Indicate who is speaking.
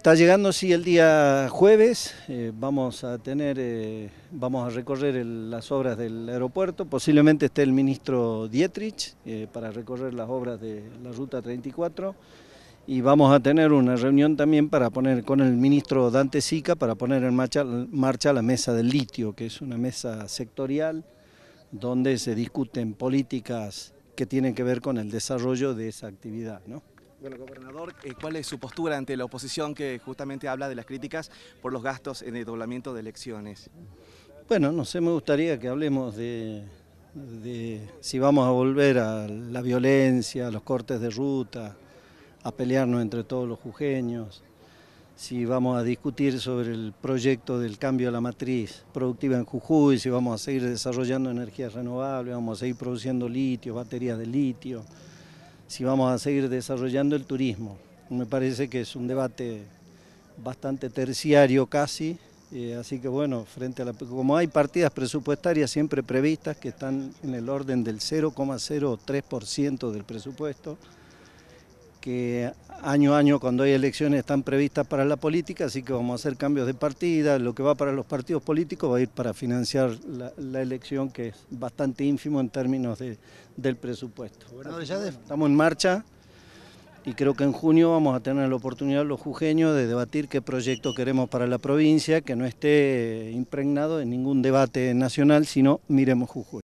Speaker 1: Está llegando, sí, el día jueves. Eh, vamos a tener, eh, vamos a recorrer las obras del aeropuerto. Posiblemente esté el ministro Dietrich eh, para recorrer las obras de la Ruta 34. Y vamos a tener una reunión también para poner con el ministro Dante Sica para poner en marcha, marcha la mesa del litio, que es una mesa sectorial donde se discuten políticas que tienen que ver con el desarrollo de esa actividad. ¿no?
Speaker 2: Bueno, gobernador, eh, ¿cuál es su postura ante la oposición que justamente habla de las críticas por los gastos en el doblamiento de elecciones?
Speaker 1: Bueno, no sé, me gustaría que hablemos de, si vamos a volver a la violencia, a los cortes de ruta, a pelearnos entre todos los jujeños, si vamos a discutir sobre el proyecto del cambio de la matriz productiva en Jujuy, si vamos a seguir desarrollando energías renovables, vamos a seguir produciendo litio, baterías de litio si vamos a seguir desarrollando el turismo. Me parece que es un debate bastante terciario casi, eh, así que bueno, frente a la, como hay partidas presupuestarias siempre previstas que están en el orden del 0,03% del presupuesto, que año a año cuando hay elecciones están previstas para la política, así que vamos a hacer cambios de partida, lo que va para los partidos políticos va a ir para financiar la, elección, que es bastante ínfimo en términos de, del presupuesto. Estamos en marcha y creo que en junio vamos a tener la oportunidad los jujeños de debatir qué proyecto queremos para la provincia, que no esté impregnado en ningún debate
Speaker 2: nacional, sino miremos Jujuy.